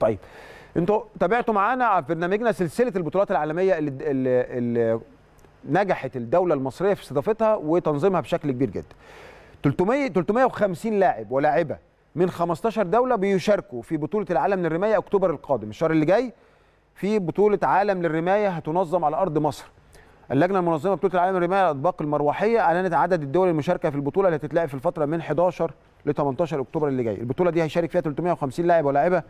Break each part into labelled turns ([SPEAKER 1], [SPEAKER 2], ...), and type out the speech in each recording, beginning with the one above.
[SPEAKER 1] طيب انتوا تابعتوا معانا في برنامجنا سلسله البطولات العالميه اللي, اللي نجحت الدوله المصريه في استضافتها وتنظيمها بشكل كبير جدا 300 350 لاعب ولاعبه من 15 دوله بيشاركوا في بطوله العالم للرمايه اكتوبر القادم الشهر اللي جاي في بطوله عالم للرمايه هتنظم على ارض مصر اللجنه المنظمه لبطوله العالم للرمايه الاطباق المروحيه اعلنت عدد الدول المشاركه في البطوله اللي هتتلعب في الفتره من 11 ل 18 اكتوبر اللي جاي البطوله دي هيشارك فيها 350 لاعب ولاعبه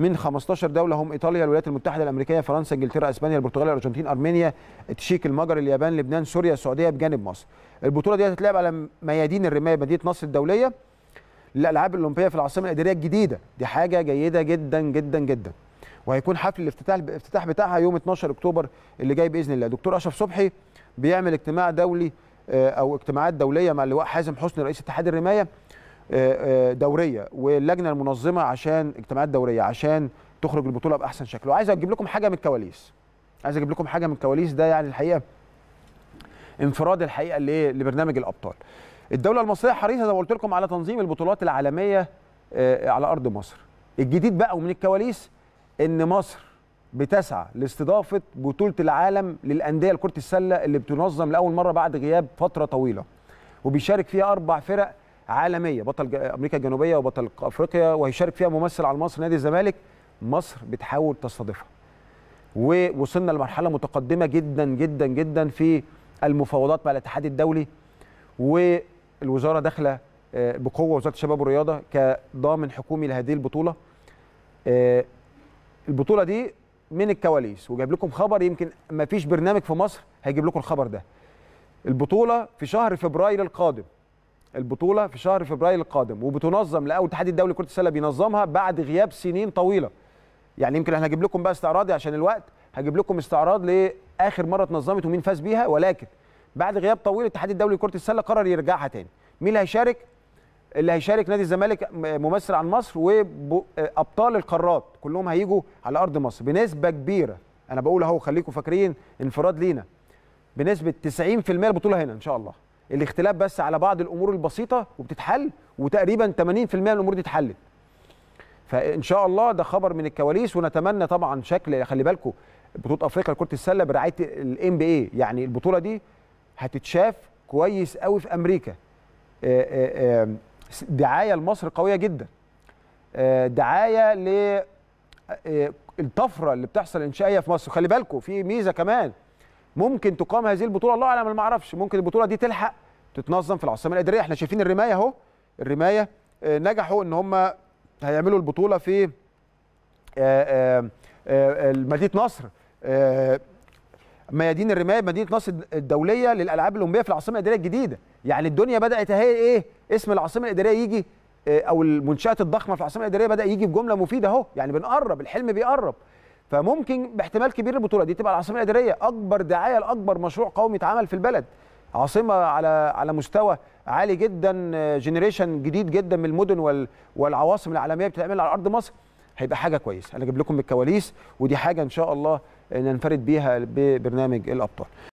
[SPEAKER 1] من 15 دوله هم ايطاليا الولايات المتحده الامريكيه فرنسا انجلترا اسبانيا البرتغال الارجنتين ارمينيا التشيك المجر اليابان لبنان سوريا السعوديه بجانب مصر البطوله دي هتتلعب على ميادين الرمايه بمدينه نصر الدوليه للالعاب الاولمبيه في العاصمه الاداريه الجديده دي حاجه جيده جدا جدا جدا وهيكون حفل الافتتاح الافتتاح بتاعها يوم 12 اكتوبر اللي جاي باذن الله دكتور اشرف صبحي بيعمل اجتماع دولي آه، او اجتماعات دوليه مع اللواء حازم حسني رئيس اتحاد الرمايه دوريه واللجنه المنظمه عشان اجتماعات دوريه عشان تخرج البطوله باحسن شكل وعايز اجيب لكم حاجه من الكواليس عايز اجيب لكم حاجه من الكواليس ده يعني الحقيقه انفراد الحقيقه لبرنامج الابطال الدوله المصريه حريصه زي ما قلت لكم على تنظيم البطولات العالميه آه، على ارض مصر الجديد بقى ومن الكواليس ان مصر بتسعى لاستضافه بطوله العالم للانديه لكره السله اللي بتنظم لاول مره بعد غياب فتره طويله وبيشارك فيها اربع فرق عالميه بطل امريكا الجنوبيه وبطل افريقيا وهيشارك فيها ممثل على مصر نادي الزمالك مصر بتحاول تستضيفها ووصلنا لمرحله متقدمه جدا جدا جدا في المفاوضات مع الاتحاد الدولي والوزاره داخله آه، بقوه وزاره الشباب والرياضه كضامن حكومي لهذه البطوله آه، البطوله دي من الكواليس وجايب لكم خبر يمكن ما فيش برنامج في مصر هيجيب لكم الخبر ده البطوله في شهر فبراير القادم البطوله في شهر فبراير القادم وبتنظم لاول الاتحاد الدولي لكره السله بينظمها بعد غياب سنين طويله يعني يمكن احنا هجيب لكم بقى استعراضي عشان الوقت هجيب لكم استعراض لاخر مره اتنظمت ومين فاز بيها ولكن بعد غياب طويل الاتحاد الدولي لكره السله قرر يرجعها تاني مين اللي هيشارك اللي هيشارك نادي الزمالك ممثل عن مصر وابطال القارات كلهم هيجوا على ارض مصر بنسبه كبيره انا بقول اهو خليكم فاكرين انفراد لينا بنسبه 90% البطوله هنا ان شاء الله الاختلاف بس على بعض الامور البسيطه وبتتحل وتقريبا 80% من الامور دي اتحلت فان شاء الله ده خبر من الكواليس ونتمنى طبعا شكل خلي بالكم بطوله افريقيا لكره السله برعايه الام بي اي يعني البطوله دي هتتشاف كويس قوي في امريكا آه، آه، دعايه لمصر قويه جدا آه، دعايه ل الطفره اللي بتحصل انشائيه في مصر خلي بالكم في ميزه كمان ممكن تقام هذه البطوله الله اعلم ما اعرفش ممكن البطوله دي تلحق تتنظم في العاصمه الاداريه احنا شايفين الرمايه اهو الرمايه آه، نجحوا ان هم هيعملوا البطوله في آه، آه، مدينه نصر ميادين الرمايه مدينه نصر الدوليه للالعاب الاولمبيه في العاصمه الاداريه الجديده يعني الدنيا بدات اهي ايه اسم العاصمه الاداريه يجي او المنشات الضخمه في العاصمه الاداريه بدا يجي بجمله مفيده اهو يعني بنقرب الحلم بيقرب فممكن باحتمال كبير البطوله دي تبقى العاصمه الاداريه اكبر دعايه لاكبر مشروع قومي اتعمل في البلد عاصمه على على مستوى عالي جدا جنريشن جديد جدا من المدن والعواصم العالميه بتتعمل على ارض مصر هيبقى حاجه كويسه انا اجيب لكم الكواليس ودي حاجه ان شاء الله ننفرد بيها ببرنامج الابطال